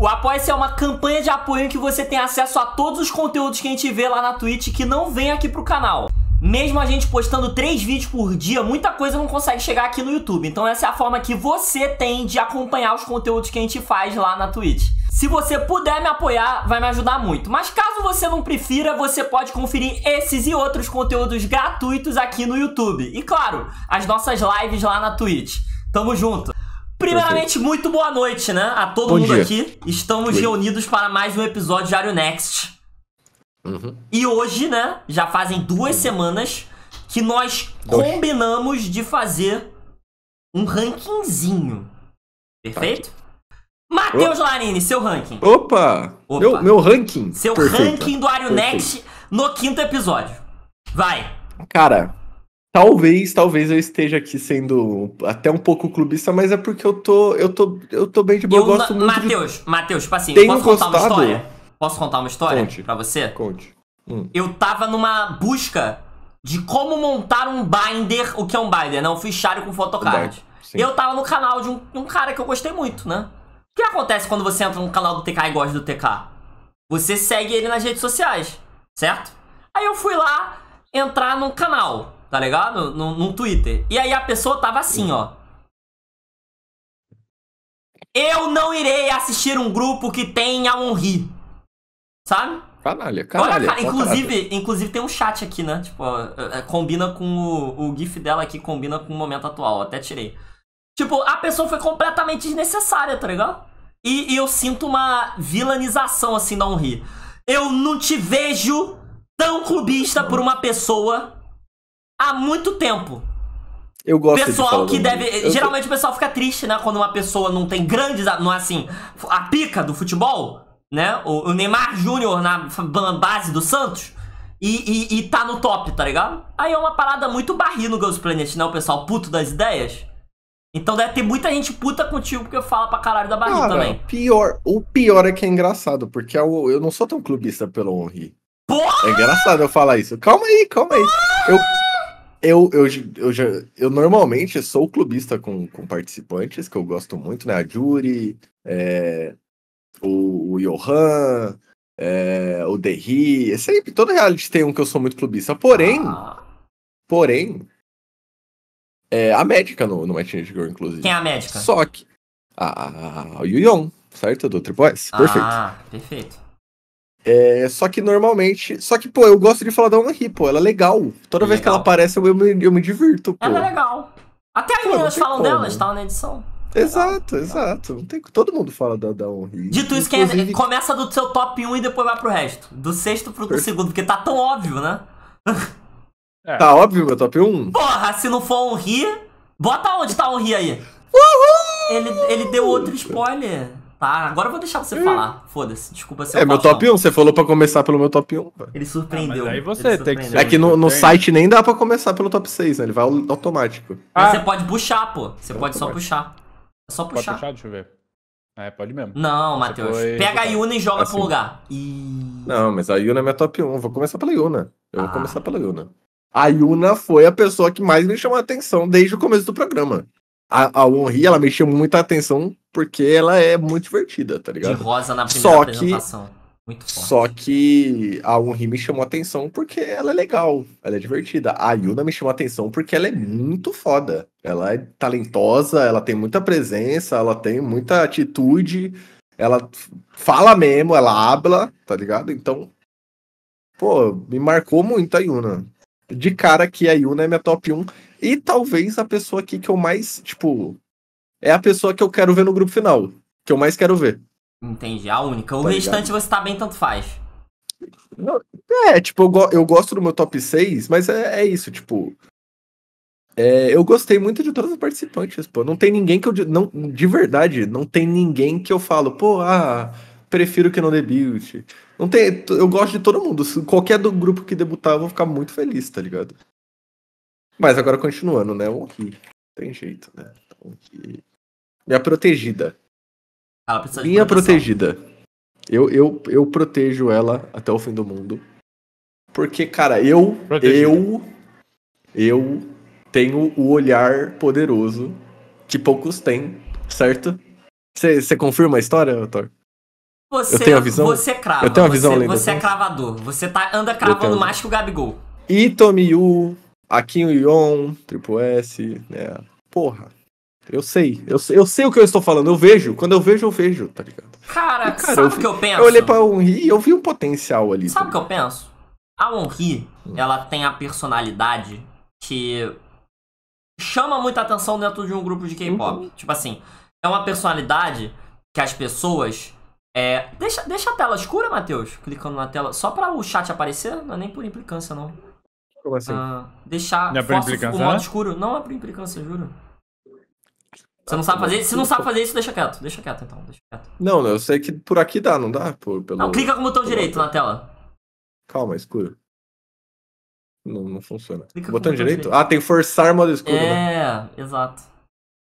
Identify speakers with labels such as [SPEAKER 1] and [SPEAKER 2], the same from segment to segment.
[SPEAKER 1] O Apoia-se é uma campanha de apoio em que você tem acesso a todos os conteúdos que a gente vê lá na Twitch que não vem aqui pro canal. Mesmo a gente postando três vídeos por dia, muita coisa não consegue chegar aqui no YouTube. Então essa é a forma que você tem de acompanhar os conteúdos que a gente faz lá na Twitch. Se você puder me apoiar, vai me ajudar muito. Mas caso você não prefira, você pode conferir esses e outros conteúdos gratuitos aqui no YouTube. E claro, as nossas lives lá na Twitch. Tamo junto! Primeiramente, Perfeito. muito boa noite, né? A todo Bom mundo dia. aqui. Estamos Oi. reunidos para mais um episódio de Ario Next. Uhum. E hoje, né? Já fazem duas uhum. semanas que nós Dois. combinamos de fazer um rankingzinho. Perfeito? Tá. Matheus Larini, seu ranking. Opa! Opa. Meu, meu ranking. Seu Perfeito. ranking do Ario Next no quinto episódio. Vai.
[SPEAKER 2] Cara, Talvez, talvez eu esteja aqui sendo até um pouco clubista, mas é porque eu tô, eu tô, eu tô bem de boa, eu, eu gosto muito. Matheus,
[SPEAKER 1] de... Matheus, tipo assim, Tenho posso gostado? contar uma história? Posso contar uma história Conte. pra você? Conte. Hum. Eu tava numa busca de como montar um binder, o que é um binder, não, né? um fichário com photocard. E Eu tava no canal de um, um, cara que eu gostei muito, né? O que acontece quando você entra no canal do TK e gosta do TK? Você segue ele nas redes sociais, certo? Aí eu fui lá entrar no canal tá ligado? Num, num Twitter. E aí a pessoa tava assim, ó. Eu não irei assistir um grupo que tenha um ri. Sabe? Olha, cara, inclusive, inclusive tem um chat aqui, né? Tipo, ó, é, é, combina com o, o GIF dela aqui, combina com o momento atual. Até tirei. Tipo, a pessoa foi completamente desnecessária, tá ligado? E, e eu sinto uma vilanização, assim, da Henri. Eu não te vejo tão clubista por uma pessoa há muito tempo. Eu gosto Pessoal de que deve. geralmente o pessoal fica triste, né? Quando uma pessoa não tem grandes. Não é assim. A pica do futebol, né? O, Neymar Júnior na base do Santos. E, e, e, tá no top, tá ligado? Aí é uma parada muito barril no Ghost Planet, né? O pessoal puto das ideias. Então deve ter muita gente puta contigo porque fala pra caralho da barriga Cara, também.
[SPEAKER 3] Pior,
[SPEAKER 2] o pior é que é engraçado, porque eu, é eu não sou tão clubista pelo Henri. É engraçado eu falar isso. Calma aí, calma aí. Eu eu, eu, eu, já, eu normalmente sou clubista com, com participantes que eu gosto muito, né? A Juri, é, o, o Johan, é, o Derry. É sempre, toda reality tem um que eu sou muito clubista. Porém, ah. porém, é, a médica no, no My Teenage Girl, inclusive. Quem é a médica? Só que. A, a, a Yuyon, certo? Do Triple S. perfeito. Ah, perfeito. É, só que normalmente. Só que, pô, eu gosto de falar da One Hip, pô. Ela é legal. Toda legal. vez que ela aparece, eu, eu, me, eu me divirto, pô. Ela é
[SPEAKER 1] legal. Até as meninas falam como. dela, estão na edição.
[SPEAKER 2] Exato, legal. exato. Não tem, todo mundo fala da, da Henri.
[SPEAKER 1] Dito isso, Inclusive... quem é, começa do seu top 1 e depois vai pro resto. Do sexto pro do segundo, porque tá tão óbvio, né? É. Tá óbvio
[SPEAKER 2] meu top 1?
[SPEAKER 1] Porra, se não for Henri, bota onde tá Henri aí. Uhul! Ele, ele deu outro spoiler. Tá, agora eu vou deixar você hum. falar. Foda-se, desculpa se É meu top
[SPEAKER 2] não. 1, você falou pra começar pelo meu top 1.
[SPEAKER 1] Véio. Ele surpreendeu. Ah, aí você tem que É que no,
[SPEAKER 2] no site nem dá pra começar pelo top 6, né? Ele vai automático. Ah.
[SPEAKER 1] você pode puxar, pô. Você pode automático. só puxar. É só puxar. Pode puxar, deixa eu ver. É, pode mesmo. Não, Matheus. Foi... Pega a Yuna e joga assim. pro lugar.
[SPEAKER 2] E... Não, mas a Yuna é minha top 1. Vou começar pela Yuna. Eu ah. vou começar pela Yuna. A Yuna foi a pessoa que mais me chamou a atenção desde o começo do programa a, a Wonri, ela me chamou muita atenção porque ela é muito divertida, tá ligado? De rosa na primeira só apresentação. Que, muito forte. Só que a Wonri me chamou atenção porque ela é legal, ela é divertida. A Yuna me chamou atenção porque ela é muito foda. Ela é talentosa, ela tem muita presença, ela tem muita atitude, ela fala mesmo, ela habla, tá ligado? Então, pô, me marcou muito a Yuna. De cara que a Yuna é minha top 1 e talvez a pessoa aqui que eu mais, tipo, é a pessoa que eu quero ver no grupo final. Que eu mais quero ver.
[SPEAKER 1] Entendi, a única. O tá restante ligado? você tá bem, tanto faz.
[SPEAKER 2] é, tipo, eu, go eu, gosto do meu top 6, mas é, é isso, tipo. É, eu gostei muito de todas as participantes, pô. Não tem ninguém que eu. Não, de verdade, não tem ninguém que eu falo, pô, ah, prefiro que não debute. Não tem, eu gosto de todo mundo. qualquer do grupo que debutar, eu vou ficar muito feliz, tá ligado? Mas agora continuando, né? Tem jeito, né? Então, minha protegida. Ah, Minha protegida. Eu, eu, eu protejo ela até o fim do mundo. Porque, cara, eu. Protegida. Eu. Eu tenho o olhar poderoso que poucos têm, certo? Você confirma a história, Thor?
[SPEAKER 1] Você, eu tenho a visão? Você crava. Eu tenho a visão você, além Você é cravador. Você tá, anda cravando mais que o Gabigol.
[SPEAKER 2] Itomiyu, Aquinho Ion, Triple S, né? Porra. Eu sei, eu sei, eu sei o que eu estou falando, eu vejo, quando eu vejo, eu vejo, tá ligado?
[SPEAKER 1] Cara, Cara sabe o que eu penso? Eu olhei pra
[SPEAKER 2] Onri e eu vi um potencial ali. Tá sabe
[SPEAKER 1] o que eu penso? A Onri, hum. ela tem a personalidade que chama muita atenção dentro de um grupo de K-pop. Uhum. Tipo assim, é uma personalidade que as pessoas. É... Deixa, deixa a tela escura, Matheus, clicando na tela, só para o chat aparecer, não é nem por implicância, não. Como assim? Uh, deixar fósforo, o modo escuro. Não é por implicância, juro.
[SPEAKER 2] Você não sabe fazer, se não sabe
[SPEAKER 1] fazer isso, deixa quieto. Deixa quieto então, deixa
[SPEAKER 2] quieto. Não, eu sei que por aqui dá, não dá? Por, pelo... Não, clica com o botão direito na tela. Calma, escuro. Não, não funciona. Clica botão, direito? direito? Ah, tem forçar modo escuro, é, né?
[SPEAKER 1] É, exato.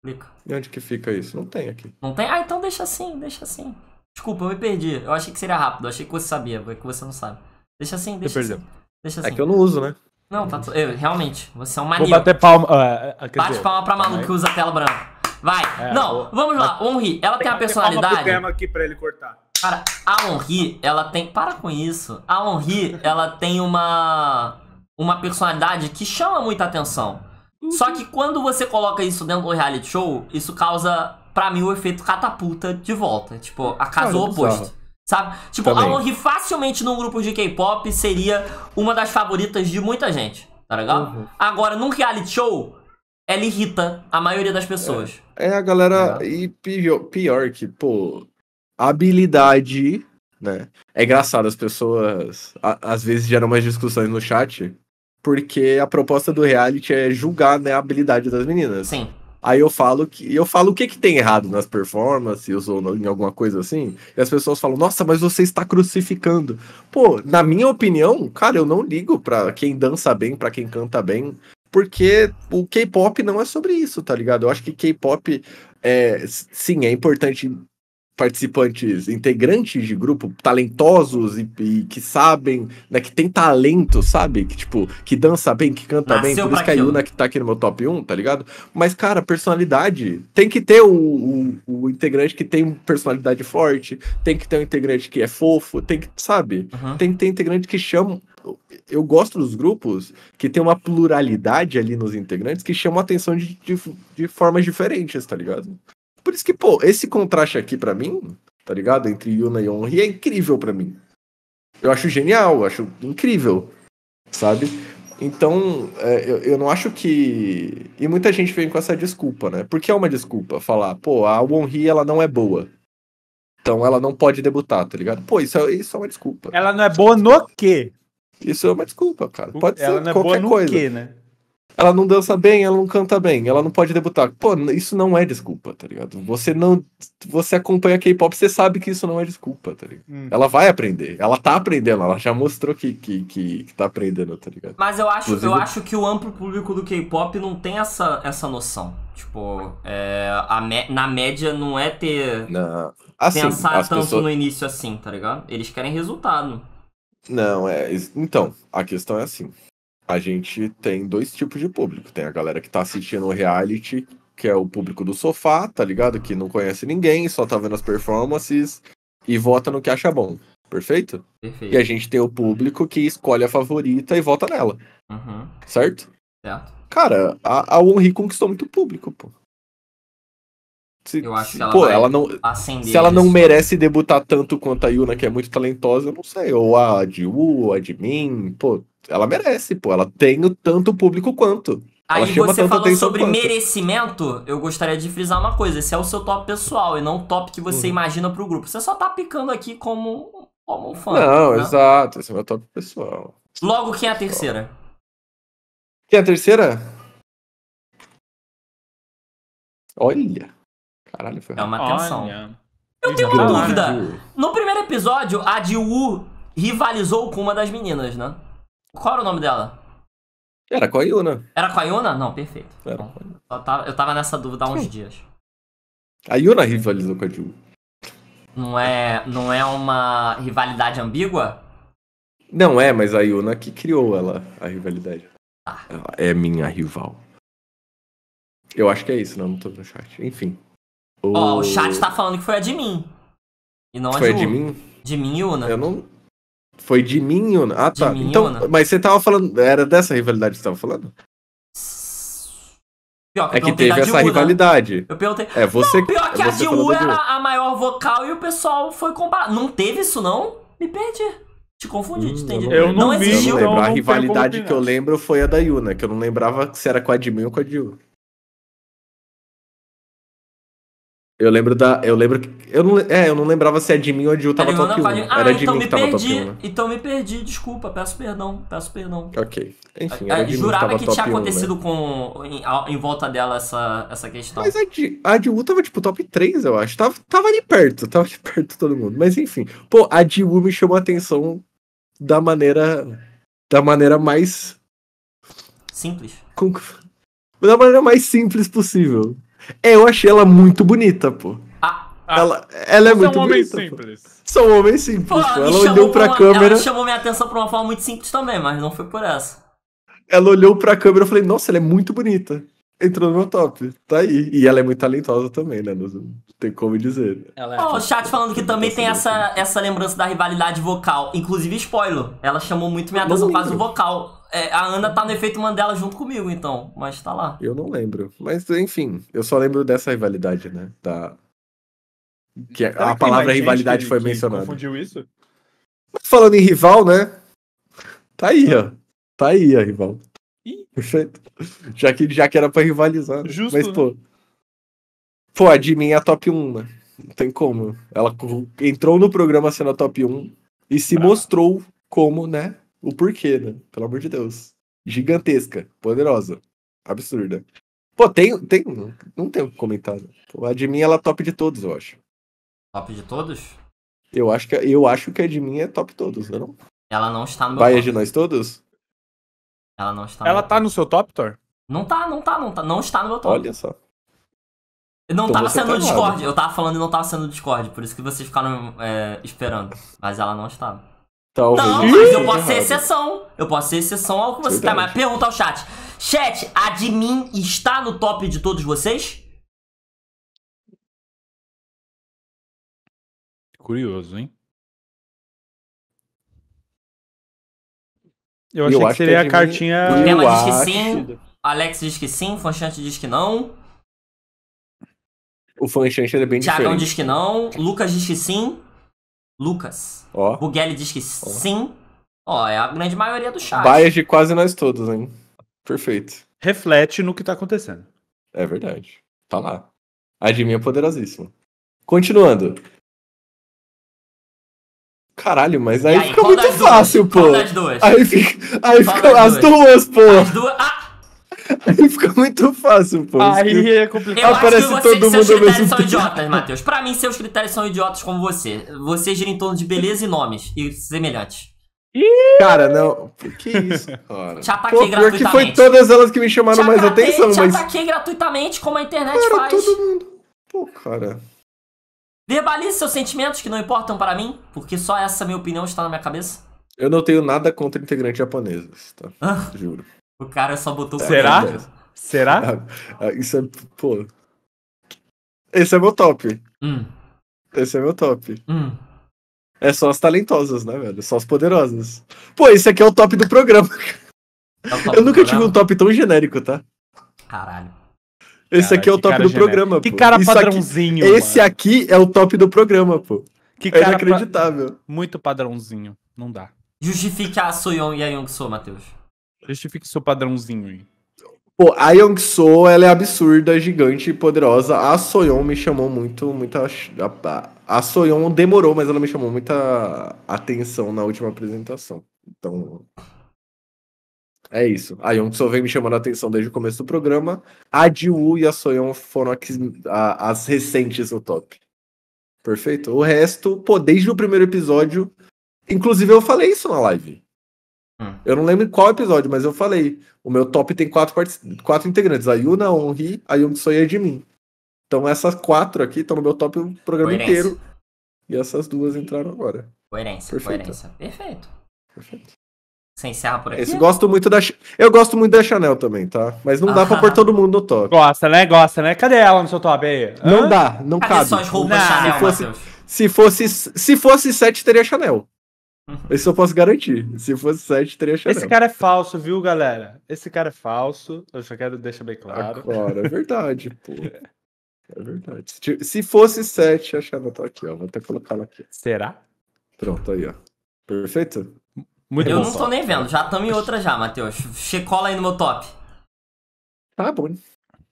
[SPEAKER 1] Clica.
[SPEAKER 2] E onde que fica isso? Não
[SPEAKER 1] tem aqui. Não tem? Ah, então deixa assim, deixa assim. Desculpa, eu me perdi. Eu achei que seria rápido, eu achei que você sabia, é que você não sabe. Deixa assim, deixa Você assim. perdeu. Deixa é assim. É que eu não uso, né? Não, tá tudo. realmente, você é um maníaco. Vou bater palma. Uh, Bate dizer, palma pra maluco que usa a tela branca. Vai. É, não, vamos lá. Honri, ela tem, tem uma personalidade. Palma pro tema aqui pra ele cortar. Cara, a Honri, ela tem. Para com isso. A Honri, ela tem uma. Uma personalidade que chama muita atenção. Uhum. Só que quando você coloca isso dentro do reality show, isso causa, pra mim, o efeito catapulta de volta. Tipo, a casa oposto. Sabe? Tipo, Também. a Long facilmente num grupo de K-pop seria uma das favoritas de muita gente. Tá legal? Uhum. Agora, num reality show, ela irrita a maioria das pessoas.
[SPEAKER 2] É, é a galera. Tá e pior, pior que, pô, habilidade, né? É engraçado, as pessoas a, às vezes geram umas discussões no chat, porque a proposta do reality é julgar né, a habilidade das meninas. Sim. Aí eu falo que eu falo o que, que tem errado nas performances ou em alguma coisa assim, e as pessoas falam, nossa, mas você está crucificando. Pô, na minha opinião, cara, eu não ligo pra quem dança bem, pra quem canta bem, porque o K-pop não é sobre isso, tá ligado? Eu acho que K-pop é, sim, é importante participantes, integrantes de grupo, talentosos e, e, que sabem, né, que tem talento, sabe? Que, tipo, que dança bem, que canta Nasceu bem, por isso que a Yuna que tá aqui no meu top 1, tá ligado? Mas, cara, personalidade, tem que ter o, o, o integrante que tem personalidade forte, tem que ter um integrante que é fofo, tem que, sabe? Uhum. Tem que ter integrante que chama... Eu gosto dos grupos que tem uma pluralidade ali nos integrantes que chamam a atenção de, de, de formas diferentes, tá ligado? por isso que, pô, esse contraste aqui para mim, tá ligado? Entre Yuna e Onri é incrível para mim. Eu acho genial, eu acho incrível, sabe? Então, é, eu, eu não acho que. E muita gente vem com essa desculpa, né? Porque é uma desculpa falar, pô, a Onri ela não é boa. Então ela não pode debutar, tá ligado? Pô, isso é, isso é uma desculpa. Ela não é boa no quê? Isso é uma desculpa, cara. Pode ela ser não é qualquer boa no coisa. Quê, né? ela não dança bem, ela não canta bem, ela não pode debutar. Pô, isso não é desculpa, tá ligado? Uhum. Você não. Você acompanha K-pop, você sabe que isso não é desculpa, tá ligado? Hum. Ela vai aprender, ela tá aprendendo, ela já mostrou que, que, que, que tá aprendendo, tá ligado? Mas eu acho, Inclusive... eu acho
[SPEAKER 1] que o amplo público do K-pop não tem essa, essa noção. Tipo, é, me... na média não é ter. Não. Assim, pensar tanto pessoas... no início assim, tá ligado? Eles querem resultado.
[SPEAKER 2] Não, é. Então, a questão é assim a gente tem dois tipos de público. Tem a galera que tá assistindo o reality, que é o público do sofá, tá ligado? Que não conhece ninguém, só tá vendo as performances e vota no que acha bom. Perfeito?
[SPEAKER 1] Perfeito. E a gente
[SPEAKER 2] tem o público que escolhe a favorita e vota nela. Uhum. Certo? Certo. Cara, a, a Wonri conquistou muito público,
[SPEAKER 1] pô. Se, eu acho que ela, pô, ela não Se ela não merece
[SPEAKER 2] debutar tanto quanto a Yuna, que é muito talentosa, eu não sei. Ou a Jiwoo, a Admin, pô, ela merece, pô. Ela tem o tanto público quanto. Aí você falou sobre quanto.
[SPEAKER 1] merecimento, eu gostaria de frisar uma coisa. Esse é o seu top pessoal e não o top que você uhum. imagina pro grupo. Você só tá picando aqui como, como um fã. Não, né?
[SPEAKER 2] exato. Esse é o meu top pessoal. Logo,
[SPEAKER 1] quem é a
[SPEAKER 3] terceira? Quem é a terceira? Olha. Caralho, foi. É uma atenção. Olha. Eu tenho uma dúvida.
[SPEAKER 1] No primeiro episódio, a Diu rivalizou com uma das meninas, né? Qual era o nome dela? Era com a Yuna. Era com a Yuna? Não, perfeito. Era. eu tava nessa dúvida há uns Sim. dias.
[SPEAKER 2] A Yuna rivalizou com a Ju.
[SPEAKER 1] Não é, não é uma rivalidade ambígua?
[SPEAKER 2] Não é, mas a Yuna que criou ela, a rivalidade. Ah. Ela é minha rival. Eu acho que é isso, não, né? não tô no chat. Enfim. Ó, o... Oh, o chat tá
[SPEAKER 1] falando que foi a de mim.
[SPEAKER 2] E não foi a de, a de mim?
[SPEAKER 1] De mim e Yuna. Eu não,
[SPEAKER 2] foi de mim, não? Ah, tá. Mim, então, mas você tava falando. Era dessa rivalidade que você tava falando?
[SPEAKER 1] Pior, é que teve essa U, né?
[SPEAKER 2] rivalidade. Né? Eu perguntei. É você não, pior que é a de era
[SPEAKER 1] a maior vocal e o pessoal foi combater Não teve isso, não? Me perdi. Te confundi, hum, entendi. Eu não, não vi, existiu. Eu não a rivalidade que eu
[SPEAKER 2] lembro foi a da Yuna, né? que eu não lembrava se era com a de mim ou com a de Eu lembro da. Eu lembro que. Eu não, é, eu não lembrava se é de mim ou a U tava tá top 1. Falei, ah, era então me que tava perdi, top 1. Né?
[SPEAKER 1] Então me perdi, desculpa, peço perdão, peço perdão. Ok. Enfim, é, a, a, jurava que, que tinha 1, né? acontecido né? com, em, em, volta dela essa, essa questão. Mas a, a
[SPEAKER 2] U tava tipo top 3, eu acho. Tava, tava ali perto, tava ali perto todo mundo. Mas enfim, pô, a de U me chamou a atenção da maneira. Da maneira mais. Simples. Com, da maneira mais simples possível. Eu achei ela muito bonita, pô. Ah, ah. ela, ela é muito é um bonita. Homem simples. Sou é um homem simples. Pô, Ela olhou pra, uma, câmera. Ela
[SPEAKER 1] chamou minha atenção por uma forma muito simples também, mas não foi por essa.
[SPEAKER 2] Ela olhou pra câmera e falei, nossa, ela é muito bonita. Entrou no meu top. Tá aí. E ela é muito talentosa também, né? Não tem como dizer.
[SPEAKER 1] Ela é oh, o chat falando que também tem essa, essa lembrança da rivalidade vocal. Inclusive, spoiler. Ela chamou muito minha atenção é por causa do vocal é, a Ana tá no efeito Mandela junto comigo, então, mas tá lá.
[SPEAKER 2] Eu não lembro. Mas, enfim, eu só lembro dessa rivalidade, né? Da... Que a que palavra rivalidade que, foi que mencionada.
[SPEAKER 3] confundiu isso?
[SPEAKER 2] Mas falando em rival, né? Tá aí, ó. Tá aí a rival. Perfeito. Já que, já que era pra rivalizar. Né? Justo, mas, né? pô. Né? Pô, a Jimin é a top 1, né? Não tem como. Ela entrou no programa sendo a top 1 e se pra... mostrou como, né? o porquê, né? Pelo amor de Deus. Gigantesca, poderosa, absurda. Pô, tem. tem não tem um comentário. Né? Pô, a de mim ela é top de todos, eu acho.
[SPEAKER 1] Top de todos?
[SPEAKER 2] Eu acho que, eu acho que a de mim é top de todos, é não?
[SPEAKER 1] Ela não está no meu Vai top. de
[SPEAKER 2] nós todos?
[SPEAKER 1] Ela não está no Ela meu
[SPEAKER 3] tá top. no seu top, Thor?
[SPEAKER 1] Não tá, não tá, não tá. Não está no meu top. Olha só. Não então tava sendo tá no Discord, errado. eu tava falando e não tava sendo no Discord, por isso que vocês ficaram é, esperando. Mas ela não estava. Talvez. Não, mas eu posso ser exceção. Eu posso ser exceção ao que você Verdade. tá. Mas pergunta ao chat. Chat, admin está no top de todos vocês?
[SPEAKER 3] Curioso, hein? Eu achei eu que seria que é a cartinha. O Tela diz que
[SPEAKER 1] sim. Alex diz que sim. Fanchante diz que não. O Fanchante é bem Thiagão diferente. Thiagão diz que não. Lucas diz que sim. Lucas. Ó. Bugelli diz que sim. Ó, é a grande maioria do chat. Baia de
[SPEAKER 2] quase nós todos, hein? Perfeito. Reflete no que tá acontecendo. É verdade. Tá lá. A de mim é poderosíssima. Continuando. Caralho, mas aí, aí, fica muito fácil, duas? pô. Qual das duas? Aí fica, aí Qual fica as duas, pô. As duas. Ah, Aí fica muito fácil, pô. Aí é complicado. Eu Aparece acho que você, todo seus mundo critérios são idiotas,
[SPEAKER 1] Matheus. Pra mim, seus critérios são idiotas como você. Você gira em torno de beleza e nomes e semelhantes. Cara, não. Que isso, cara. Te ataquei Pô, gratuitamente. que foi todas elas que me chamaram mais atenção, te mas. Te ataquei gratuitamente, como a internet cara, faz. todo mundo.
[SPEAKER 2] Pô, cara.
[SPEAKER 1] Verbalize seus sentimentos que não importam para mim, porque só essa minha opinião está na minha cabeça.
[SPEAKER 2] Eu não tenho nada contra integrantes japoneses, tá? Ah. Juro.
[SPEAKER 1] O cara só botou Será?
[SPEAKER 2] Será? Ah, ah, isso é. Pô. Esse é meu top. Hum. Esse é meu top. Hum. É só as talentosas, né, velho? Só as poderosas. Pô, esse aqui é o top do programa.
[SPEAKER 3] É top
[SPEAKER 1] eu nunca programa? tive um
[SPEAKER 2] top tão genérico, tá?
[SPEAKER 1] Caralho. Esse cara, aqui é o top do genérico. programa, que pô. Que cara Isso padrãozinho. Aqui, esse
[SPEAKER 2] aqui é o top do programa, pô. Que é cara
[SPEAKER 1] inacreditável. Pra... Muito padrãozinho. Não dá. Justifique a Soyon e a Young so Matheus.
[SPEAKER 3] Justifique seu padrãozinho aí.
[SPEAKER 2] Pô, a young So ela é absurda, gigante e poderosa. A Soyon me chamou muito, muita... A Soyon demorou, mas ela me chamou muita atenção na última apresentação. Então... É isso. A young So vem me chamando a atenção desde o começo do programa. A Jiwoo e a Soyon foram as recentes no top. Perfeito? O resto, pô, desde o primeiro episódio... Inclusive, eu falei isso na live. Ah. Eu não lembro qual episódio, mas eu falei. O meu top tem quatro, quatro integrantes. A Yuna, a Onri, a Yongsoy e a Jimin. Então essas quatro aqui estão no meu top o programa coerência. inteiro. E essas duas
[SPEAKER 1] entraram agora. Coerência, Perfeito. coerência. Perfeito. Perfeito. Você encerra por aqui? Esse, gosto muito da,
[SPEAKER 2] eu gosto muito da Chanel também, tá? Mas não dá pra ah. pôr todo mundo no top.
[SPEAKER 3] Gosta, né? Gosta, né? Cadê ela no seu top aí? Não Hã? dá, não Cadê cabe. Só as roupas não. Chanel, se fosse,
[SPEAKER 2] se fosse, se fosse sete, teria Chanel. Uhum. Isso eu posso garantir. Se fosse 7, teria chanel. Esse cara é
[SPEAKER 3] falso, viu, galera? Esse cara é falso. Eu só quero deixar bem claro. Agora, é verdade,
[SPEAKER 2] pô. É. é verdade. Se fosse 7, a Chanel tá aqui, ó. Vou até colocar ela aqui. Será? Pronto, aí, ó. Perfeito? Muito eu bom, não estou
[SPEAKER 1] nem vendo. Já tamo em outra já, Matheus. Checola aí no meu top. Tá bom.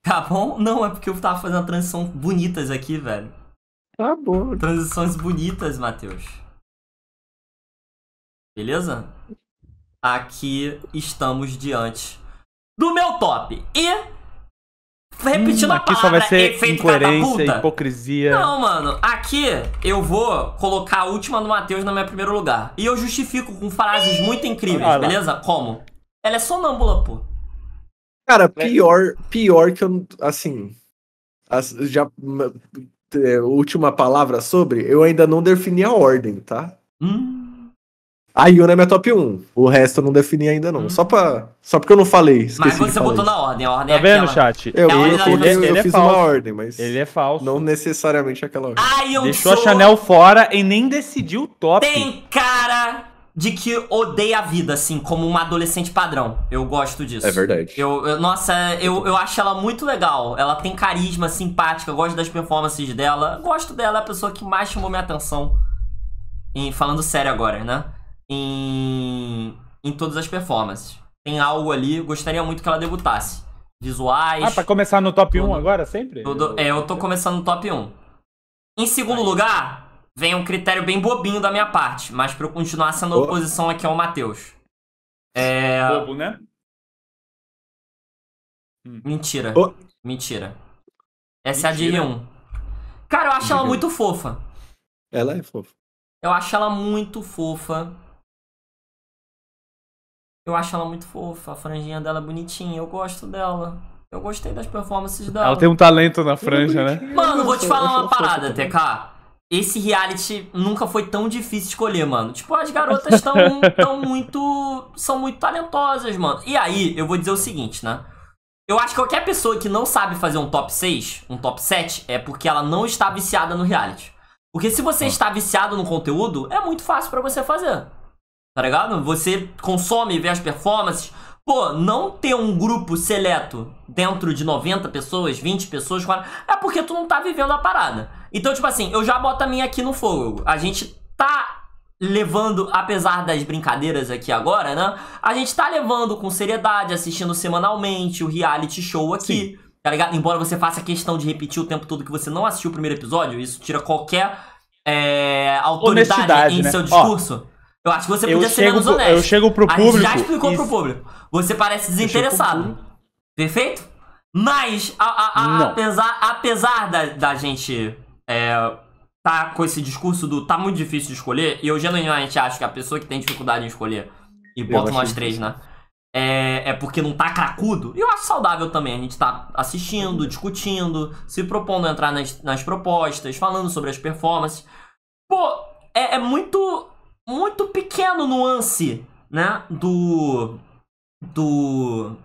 [SPEAKER 1] Tá bom? Não, é porque eu tava fazendo transição bonitas aqui, velho. Tá bom. Transições bonitas, Matheus. Beleza? Aqui estamos diante do meu top. E repetindo hum, a aqui palavra, só vai ser efeito incoerência, catapulta. hipocrisia. Não, mano, aqui eu vou colocar a última do Matheus no meu primeiro lugar. E eu justifico com frases muito incríveis, beleza? Como? Ela é sonâmbula, pô.
[SPEAKER 2] Cara, é. pior, pior que eu, assim, já é, última palavra sobre, eu ainda não defini a ordem, tá? Hum. A Yuna é minha top 1. O resto eu não defini ainda, não. Hum. Só, pra, só porque eu não falei. Mas você botou isso. na
[SPEAKER 1] ordem, a ordem Tá é vendo, chat? Eu, eu, eu, ele, eu ele é fiz uma ordem, mas. Ele é falso. Não necessariamente aquela ordem.
[SPEAKER 3] Ai, eu Deixou sou... a Chanel
[SPEAKER 1] fora e nem decidiu o top. Tem cara de que odeia a vida, assim, como uma adolescente padrão. Eu gosto disso. É verdade. Eu, eu nossa, eu, eu acho ela muito legal. Ela tem carisma, simpática, gosto das performances dela. Gosto dela, é a pessoa que mais chamou minha atenção. Em falando sério agora, né? em, em todas as performances. Tem algo ali, gostaria muito que ela debutasse. Visuais. Ah, pra
[SPEAKER 3] começar no top tudo, 1 agora,
[SPEAKER 1] sempre? Tudo, é, eu tô começando no top 1. Em segundo lugar, vem um critério bem bobinho da minha parte, mas pra eu continuar sendo oh. oposição aqui ao Matheus. É. Bobo, né? Hum. Mentira. Oh. Mentira. Essa Mentira. é a de 1. Cara, eu acho ela muito fofa. Ela é fofa. Eu acho ela muito fofa. Eu acho ela muito fofa, a franjinha dela é bonitinha, eu gosto dela. Eu gostei das performances dela. Ela tem um talento na franja, né? Mano, vou te falar uma parada, TK. Esse reality nunca foi tão difícil escolher, mano. Tipo, as garotas estão tão muito. são muito talentosas, mano. E aí, eu vou dizer o seguinte, né? Eu acho que qualquer pessoa que não sabe fazer um top 6, um top 7, é porque ela não está viciada no reality. Porque se você ah. está viciado no conteúdo, é muito fácil para você fazer tá ligado? Você consome e vê as performances. Pô, não ter um grupo seleto dentro de 90 pessoas, 20 pessoas, 40, é porque tu não tá vivendo a parada. Então, tipo assim, eu já boto a minha aqui no fogo. A gente tá levando, apesar das brincadeiras aqui agora, né? A gente tá levando com seriedade, assistindo semanalmente o reality show aqui. Sim. Tá ligado? Embora você faça questão de repetir o tempo todo que você não assistiu o primeiro episódio, isso tira qualquer é, autoridade em né? seu discurso. Ó, eu acho que você podia ser menos honesto. Pro, eu chego pro público. A gente já explicou isso. pro público. Você parece desinteressado. Perfeito? Mas, a, a, a, apesar, apesar da, da gente é, tá com esse discurso do tá muito difícil de escolher, e eu genuinamente acho que a pessoa que tem dificuldade em escolher, e bota nós três, né? É, é, porque não tá cracudo. E eu acho saudável também. A gente tá assistindo, discutindo, se propondo entrar nas, nas propostas, falando sobre as performances. Pô, é, é muito muito pequeno nuance, né, do do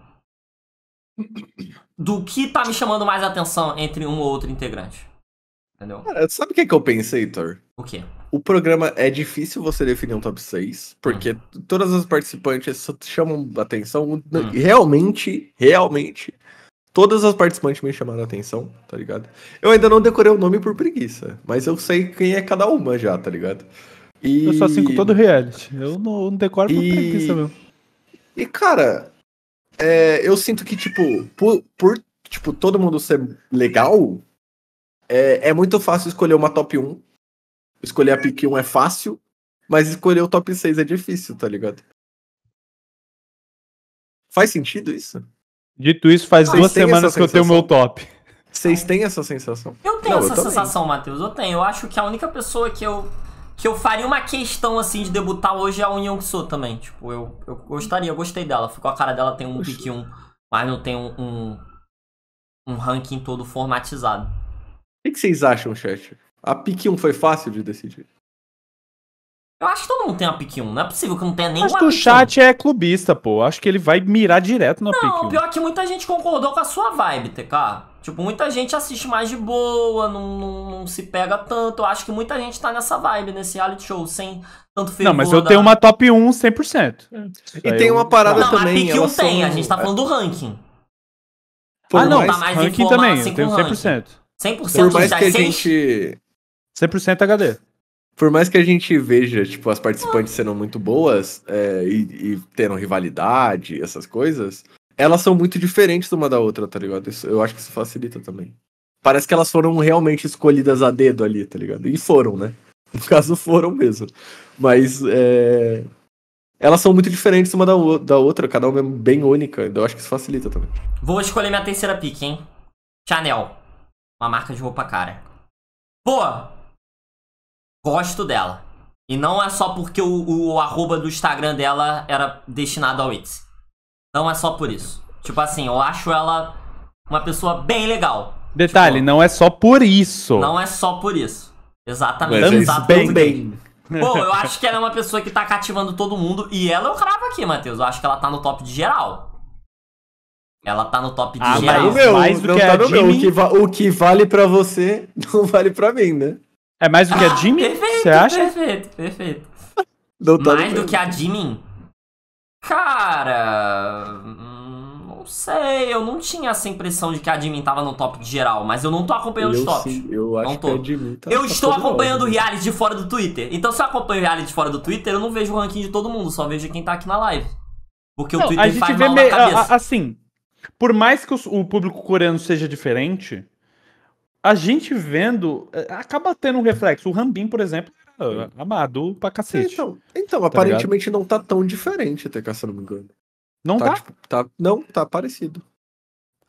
[SPEAKER 1] do que tá me chamando mais atenção entre um ou outro integrante.
[SPEAKER 2] Entendeu? Cara, sabe o que, é que eu pensei, Thor? O quê? O programa é difícil você definir um top 6, porque hum. todas as participantes só chamam atenção. Hum. Realmente, realmente, todas as participantes me chamaram atenção, tá ligado? Eu ainda não decorei o nome por preguiça, mas eu sei quem é cada uma já, tá ligado? E... Eu só assim com todo reality. Eu não, eu não
[SPEAKER 3] decoro por e... preguiça mesmo.
[SPEAKER 2] E, cara, é, eu sinto que, tipo, por, por tipo, todo mundo ser legal, é, é muito fácil escolher uma top 1. Escolher a pick 1 é fácil, mas escolher o top 6 é difícil, tá ligado? Faz sentido isso?
[SPEAKER 3] Dito isso, faz Vocês duas semanas que eu tenho meu top.
[SPEAKER 2] Vocês têm essa sensação? Eu
[SPEAKER 1] tenho não, essa eu sensação, Matheus. Eu tenho. Eu acho que a única pessoa que eu que eu faria uma questão, assim, de debutar hoje é a que Sou também. Tipo, eu, eu gostaria, eu gostei dela. Ficou a cara dela, tem um pique 1, mas não tem um, um, um, ranking todo formatizado.
[SPEAKER 2] O que vocês acham, chat? A pique 1 foi fácil de decidir?
[SPEAKER 1] Eu acho que todo mundo tem uma pick 1. Não é possível que não tenha nenhuma Acho que o chat
[SPEAKER 3] é clubista, pô. Acho que ele vai mirar direto na pick 1. Não, pior
[SPEAKER 1] que muita gente concordou com a sua vibe, TK. Tipo, muita gente assiste mais de boa, não, não, não se pega tanto. Eu acho que muita gente tá nessa vibe, nesse reality show, sem tanto fervor. Não, mas eu da... tenho né? uma
[SPEAKER 3] top 1 100%.
[SPEAKER 1] Hum. E tem uma parada não, também... Não, a pick 1 tem, a gente tá falando do ranking. Por ah, não, mais, tá mais ranking também, assim, eu tenho 100%. 100%, Por mais é que a
[SPEAKER 3] gente... 100% é HD. Por mais que a
[SPEAKER 2] gente veja, tipo, as participantes sendo muito boas é, e, e tendo rivalidade, essas coisas elas são muito diferentes uma da outra, tá ligado? Isso, eu acho que isso facilita também. Parece que elas foram realmente escolhidas a dedo ali, tá ligado? E foram, né? No caso, foram mesmo. Mas é... elas são muito diferentes uma da, da outra, cada uma é bem única. Então eu acho que isso facilita também.
[SPEAKER 1] Vou escolher minha terceira pique, hein? Chanel. Uma marca de roupa cara. Pô! Gosto dela. E não é só porque o, o, o arroba do Instagram dela era destinado ao Itzy. Não é só por isso. Tipo assim, eu acho ela uma pessoa bem legal.
[SPEAKER 3] Detalhe, tipo, não é só por isso. Não
[SPEAKER 1] é só por isso. Exatamente. Estamos é bem, bem. Bom, eu acho que ela é uma pessoa que tá cativando todo mundo. E ela eu é cravo aqui, Matheus. Eu acho que ela tá no top de geral. Ela tá no top de ah, geral. Mas meu, mais do que tá a Jimmy. O
[SPEAKER 3] que, o que, vale pra você não vale pra mim, né? É mais do que a ah, Jimmy? Perfeito, você acha? Perfeito,
[SPEAKER 1] perfeito. Tá mais do que a Jimmy, Cara. Hum, não sei, eu não tinha essa impressão de que a admin tava no top de geral, mas eu não tô acompanhando eu os tops. Sim,
[SPEAKER 2] eu acho não tô. que a admin tá, tá Eu tá estou acompanhando o
[SPEAKER 1] né? reality de fora do Twitter. Então, se eu acompanho o reality de fora do Twitter, eu não vejo o ranking de todo mundo, só vejo quem tá aqui na live. Porque não, o Twitter a gente faz vê mal cabeça.
[SPEAKER 3] assim, por mais que o público coreano seja diferente, a gente vendo eh, acaba tendo um reflexo. O Rambin, por exemplo, é, amado pra cacete. então, então tá aparentemente ligado? não tá tão diferente até cá, se eu não me engano. Não tá? tá? Tipo, tá não, tá parecido.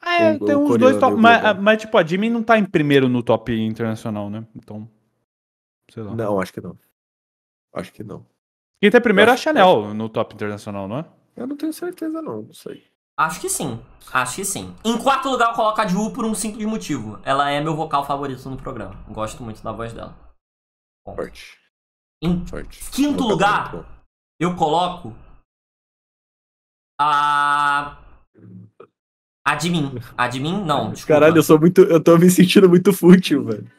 [SPEAKER 2] Ah, é, o, tem o uns dois top. Mas,
[SPEAKER 3] mas, tipo, a Jimmy não tá em primeiro no top internacional, né? Então. Sei lá. Não, acho que não. Acho que não. Quem tem tá primeiro acho, é a Chanel acho... no top internacional, não é?
[SPEAKER 1] Eu não tenho certeza, não, não sei. Acho que sim. Acho que sim. Em quarto lugar, eu coloco a Ju por um simples motivo. Ela é meu vocal favorito no programa. Gosto muito da voz dela. Forte. Em Forte. quinto lugar, eu coloco a. Admin. Admin, não. Desculpa. Caralho,
[SPEAKER 2] eu sou muito. Eu tô me sentindo muito fútil, velho.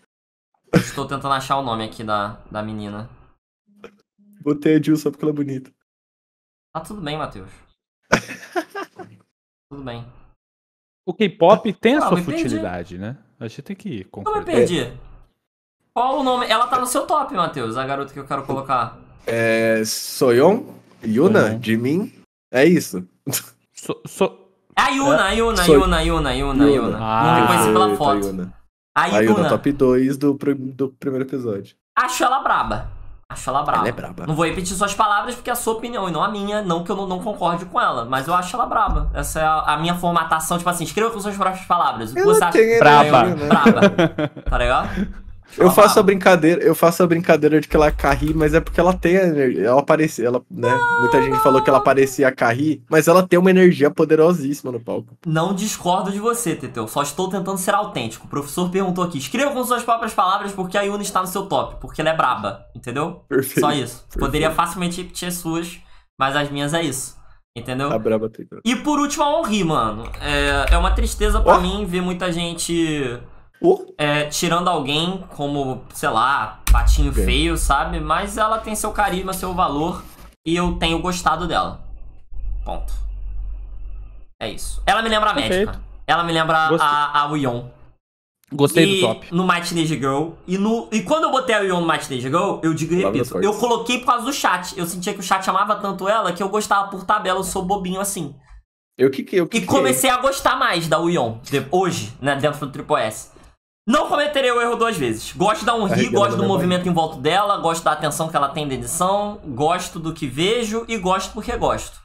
[SPEAKER 1] Estou tentando achar o nome aqui da, da menina. Botei
[SPEAKER 3] a Jill só porque ela é bonita.
[SPEAKER 1] Tá tudo bem, Matheus. tudo bem.
[SPEAKER 3] O K-pop tem ah, a ah, sua futilidade, perdi. né? A gente tem que concordar. Eu me perdi.
[SPEAKER 1] É. Qual o nome? Ela tá no seu top, Matheus, a garota que eu quero colocar.
[SPEAKER 2] É. Soyeon, Yuna, uhum. Jimin. É isso. So, so... É a Yuna, a Yuna, so... Yuna, Yuna, Yuna, Yuna. Yuna. Ah, conheci pela foto. Yuna.
[SPEAKER 1] A Yuna. A Yuna, top
[SPEAKER 2] 2 do, do primeiro episódio.
[SPEAKER 1] Acho ela braba. Acho ela braba. Ela é braba. Não vou repetir suas palavras porque é a sua opinião e não a minha. Não que eu não, não concorde com ela, mas eu acho ela braba. Essa é a, a minha formatação, tipo assim, escreva com suas próprias palavras. O que ela você acha? Braba. Né? Braba. tá legal?
[SPEAKER 2] Eu ah. faço a brincadeira, eu faço a brincadeira de que ela é mas é porque ela tem energia, ela aparece, ela, né? Não, Muita gente falou que ela parecia a Carrie, mas ela tem uma energia poderosíssima no palco.
[SPEAKER 1] Não discordo de você, Teteu, só estou tentando ser autêntico. O professor perguntou aqui: "Escreva com suas próprias palavras porque a Yuna está no seu top, porque ela é braba", entendeu? Perfeito. Só isso. Perfeito. Poderia facilmente repetir as suas, mas as minhas é isso. Entendeu? Tá braba, E por último, a Henri, mano. É, é uma tristeza para mim ver muita gente é, tirando alguém como, sei lá, patinho okay. feio, sabe? Mas ela tem seu carisma, seu valor. E eu tenho gostado dela. Ponto. É isso. Ela me lembra a Perfeito. médica. Ela me lembra Gostei. a, a Wion. Gostei e do top. No Might Ninja Girl. E, no, e quando eu botei a Wion no Might Ninja Girl, eu digo e repito, eu coloquei por causa do chat. Eu sentia que o chat amava tanto ela que eu gostava por tabela, eu sou bobinho assim. Eu que eu que E comecei a gostar mais da Wion hoje, né, dentro do Triple S. Não cometerei o erro duas vezes. Gosto um Unri, gosto do movimento mãe. em volta dela, gosto da atenção que ela tem da edição, gosto do que vejo e gosto porque gosto.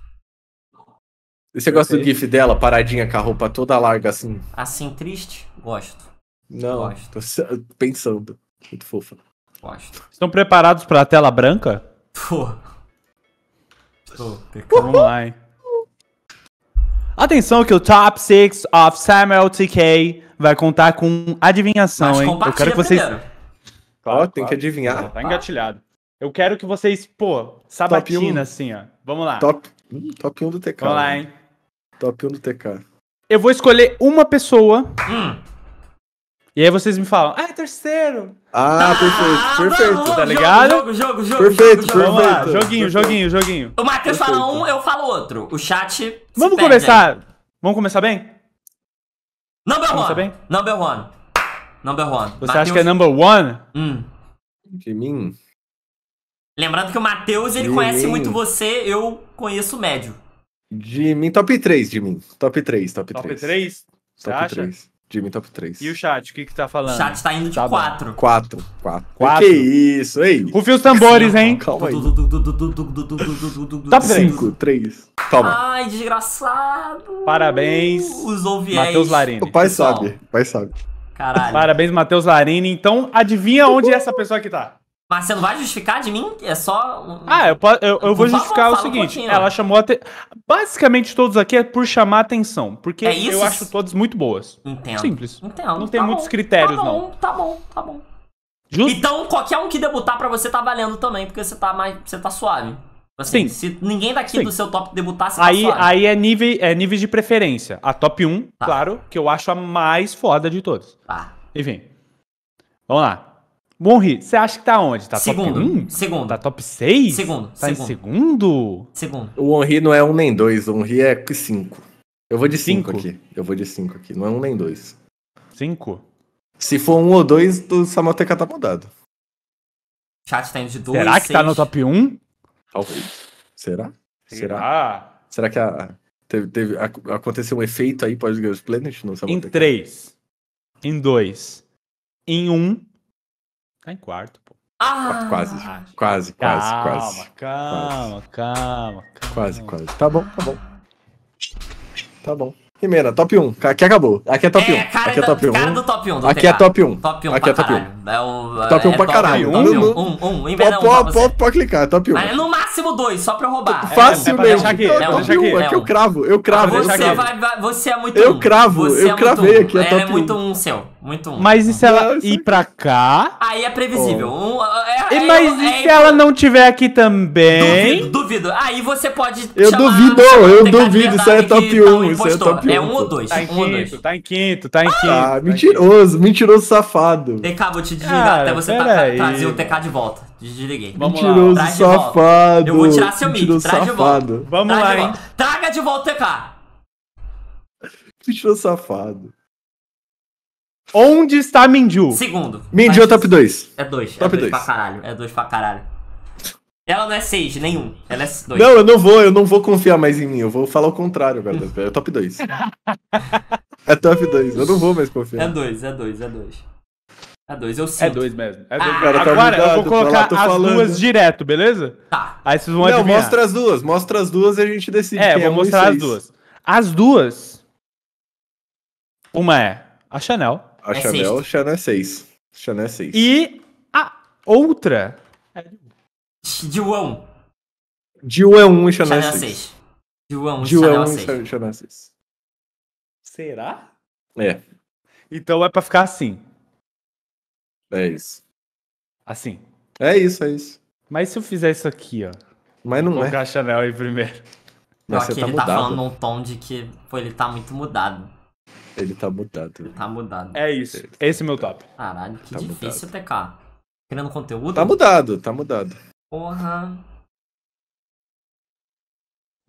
[SPEAKER 2] E você gosta do gif dela, paradinha com a roupa toda larga assim?
[SPEAKER 1] Assim, triste? Gosto. Não, gosto. tô pensando. Muito fofa. Gosto.
[SPEAKER 3] Estão preparados pra tela branca? Pô. Tô, Vamos lá, hein. Atenção que o top 6 of Samuel TK vai contar com adivinhação, hein? Eu quero que vocês. Primeiro. Claro, tem que adivinhar. Tá engatilhado. Eu quero que vocês, pô, sabatina um. assim, ó. Vamos lá. Top, top 1 do TK. Vamos lá, hein? Top 1 do TK. Eu vou escolher uma pessoa. Hum e aí vocês me falam, ah, é terceiro. Ah, ah perfeito, perfeito. tá ligado? Jogo,
[SPEAKER 1] jogo, jogo, perfeito, jogo, Perfeito. Vamos lá, joguinho, joguinho, joguinho. O Matheus fala um, eu falo outro.
[SPEAKER 3] O chat. Vamos começar. Vamos começar bem?
[SPEAKER 1] Number Vamos one. Bem? Number one. Number one. Você Mateus... acha que é number one? Hum. De mim? Lembrando que o Matheus, ele de conhece mim. muito você, eu conheço o médio.
[SPEAKER 3] De mim,
[SPEAKER 2] top 3 de mim. Top 3, top 3.
[SPEAKER 1] Top 3? Top Você acha? 3.
[SPEAKER 2] Jimmy top 3.
[SPEAKER 1] E o chat, o que que tá falando? O chat tá indo de 4.
[SPEAKER 2] 4, 4. Que isso, hein? Rufia os tambores,
[SPEAKER 3] hein? Calma aí. Top 5, 3. Toma.
[SPEAKER 1] Ai, desgraçado.
[SPEAKER 3] Parabéns.
[SPEAKER 1] Os ouviés. Matheus
[SPEAKER 3] Larini. O pai sabe, o pai sabe. Caralho. Parabéns, Matheus Larini. Então, adivinha
[SPEAKER 1] onde essa pessoa aqui tá? Marcelo vai justificar de mim? É só. Ah,
[SPEAKER 3] eu, eu, eu vou justificar o seguinte: um ela chamou a. Te... Basicamente, todos aqui é por chamar atenção. Porque é eu acho todas muito boas. Entendo. Simples. Entendo. Não tem tá muitos critérios, tá bom, não.
[SPEAKER 1] Tá bom, tá bom. Just... Então, qualquer um que debutar para você tá valendo também, porque você tá mais. Você tá suave. Assim, Sim. Se ninguém daqui Sim. do seu top debutar, você tá aí, tá Aí
[SPEAKER 3] é nível, é nível de preferência. A top 1, tá. claro, que eu acho a mais foda de todos. Tá. Enfim. Vamos lá. Monri, você acha que tá onde? Tá segundo, top 1? Segundo. Tá top 6? Segundo. Tá segundo. em segundo? Segundo.
[SPEAKER 2] O Henri não é um nem dois, o Henri é 5. Eu vou de 5 aqui. Eu vou de 5 aqui. Não é um nem dois. 5? Se for um ou dois, o Samoteca tá mudado.
[SPEAKER 1] chat tá indo de 2. Será que tá seis. tá no
[SPEAKER 3] top 1? Um?
[SPEAKER 1] Talvez. Será? Será? Será,
[SPEAKER 2] Será que a, teve, teve, aconteceu um efeito aí pós Girls Planet no Samoteka? Em 3. Em 2.
[SPEAKER 3] Em 1. Um, Tá em quarto, pô.
[SPEAKER 1] Ah! Quase,
[SPEAKER 3] quase, quase, calma, quase. Calma, quase. calma, calma. Quase, quase. Tá bom, tá bom.
[SPEAKER 2] Tá bom. Primeira, top 1. Aqui acabou. Aqui é top é, 1. Cara aqui é top 1. Cara do top 1 do aqui é top 1. Top 1 aqui é top 1. É
[SPEAKER 1] o, top 1 é pra top caralho. 1, 1, 1, pode,
[SPEAKER 2] pode, clicar, é top 1. Mas
[SPEAKER 1] no máximo máximo dois, só pra eu roubar. Fácil, é, é, aqui. que eu
[SPEAKER 2] cravo, eu
[SPEAKER 3] cravo. Você, eu vai,
[SPEAKER 1] vai, você é muito Eu um. cravo, você eu é cravei um. aqui. É, é, é muito um seu. Muito um.
[SPEAKER 3] Mas e se ela é ir pra cá? Aí
[SPEAKER 1] é previsível. Oh. Um, é, é, mas é e se ela não
[SPEAKER 3] tiver aqui também? Duvido,
[SPEAKER 1] duvido. Aí você pode. Eu duvido, eu duvido. Isso é
[SPEAKER 3] top 1. Isso é top 1. É um ou tá dois. Tá em
[SPEAKER 1] quinto, tá em quinto,
[SPEAKER 3] ah, tá em quinto. Mentiroso,
[SPEAKER 2] mentiroso safado.
[SPEAKER 1] TK, vou te desligar até você trazer o TK de volta. Desliguei. Vamos Mentiroso lá. safado. Eu vou tirar seu mic. Traz de volta. Vamos Traz lá, hein. Traga de volta o TK.
[SPEAKER 3] Mentiroso safado. Onde está Mindu? Segundo. Mindu é, é, é top 2.
[SPEAKER 1] É 2. Top 2 é pra caralho. É 2 pra caralho. Ela não é 6, nenhum. Ela é 2. Não, eu não vou,
[SPEAKER 2] eu não vou confiar mais em mim. Eu vou falar o contrário, velho. É top 2. é top 2. Eu não vou mais confiar. É 2,
[SPEAKER 1] é 2, é
[SPEAKER 3] 2. É dois, eu é sinto. É dois mesmo. É dois. Ah, cara, agora ligado, eu vou colocar lá, as duas direto, beleza? Tá. Aí vocês vão Não, adivinhar. mostra
[SPEAKER 2] as duas. Mostra as duas e a gente decide. É, é vou é mostrar as duas.
[SPEAKER 3] As duas. Uma é a Chanel. A é Chanel,
[SPEAKER 2] sexta. Chanel é 6. Chanel é 6. E
[SPEAKER 3] a outra. é Diuão. Diu é 1 um, e Chanel, 6.
[SPEAKER 1] Diu é 1 é e
[SPEAKER 3] Chanel 6. Será? É. Então é pra ficar assim. É isso. Assim. É isso, é isso. Mas se eu fizer isso aqui, ó. Mas não colocar é. a Chanel aí primeiro. Mas você tá ele mudado. tá falando num tom
[SPEAKER 1] de que pô, ele tá muito mudado.
[SPEAKER 3] Ele tá mudado. Ele
[SPEAKER 1] tá mudado. É isso. Esse é o meu top. Caralho, que tá difícil, mudado. TK. Criando conteúdo? Tá
[SPEAKER 2] mudado, tá mudado.
[SPEAKER 1] Porra.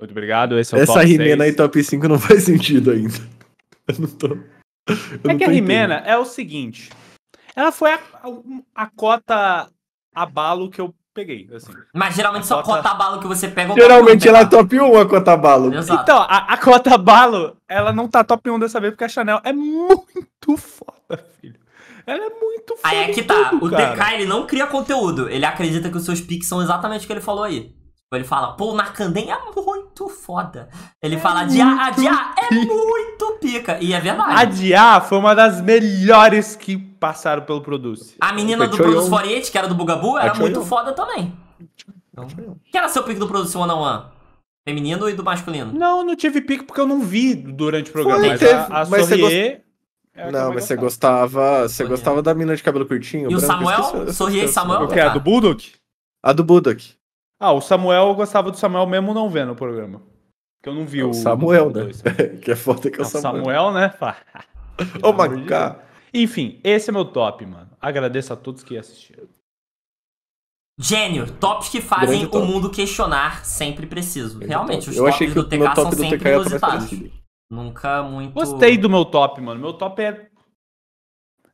[SPEAKER 3] Muito obrigado. Esse é o Essa top Rimena 6. aí
[SPEAKER 2] top 5 não faz sentido ainda. Eu não tô. Eu
[SPEAKER 3] é não que tô a Rimena entendendo. é o seguinte. Ela foi a, a, a cota abalo que eu peguei, assim. Mas geralmente só cota... abalo que você pega Geralmente ela
[SPEAKER 2] é top 1 a cota abalo Então,
[SPEAKER 3] a, a, cota abalo ela não tá top 1 dessa vez porque a Chanel é muito foda,
[SPEAKER 1] filho. Ela é muito foda. Aí é que tá. Tudo, o DK, ele não cria conteúdo. Ele acredita que os seus piques são exatamente o que ele falou aí. Ele fala, pô, na Nakanden é muito foda. Ele é fala, adiar, adiar, é muito pica. E é verdade. Adiar foi uma das melhores que passaram pelo Produce. A menina do Produce 48, que era do Bugabu, era muito foda também. Então, que era seu pique do Produce One on One? Feminino e do masculino? Não, não tive pique
[SPEAKER 3] porque eu não vi durante o programa. Foi, mas teve, a, a mas
[SPEAKER 2] Sorrier... É não, mas você gostava, você gostava é. da mina de cabelo curtinho. E o branco, Samuel? Sorrier e Samuel? O que? A do Budok? A do Budok.
[SPEAKER 3] Ah, o Samuel, eu gostava do Samuel mesmo não vendo o programa. Que eu não vi é o, o, Samuel, né? Dois,
[SPEAKER 1] que é foda que é o é Samuel.
[SPEAKER 3] Samuel, né? Ô, Macá. Enfim, esse é meu top, mano. Agradeço a todos que assistiram.
[SPEAKER 1] Gênio, tops que fazem top. o mundo questionar sempre preciso. Grande Realmente, top. os eu tops achei que do TK top são do sempre TK inusitados. Assim.
[SPEAKER 3] Nunca muito. Gostei do meu top, mano. Meu top é.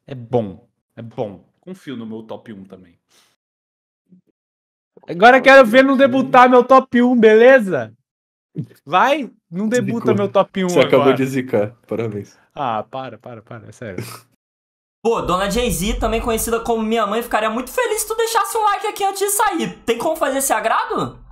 [SPEAKER 3] É bom. É bom. Confio no meu top 1 também. Agora quero ver não debutar meu top 1, beleza? Vai? Não debuta Zicou. meu top
[SPEAKER 1] 1 Você agora. acabou de
[SPEAKER 3] zicar, parabéns.
[SPEAKER 1] Ah, para, para, para, é sério. Pô, Dona Jay-Z, também conhecida como Minha Mãe, ficaria muito feliz se tu deixasse um like aqui antes de sair. Tem como fazer esse agrado?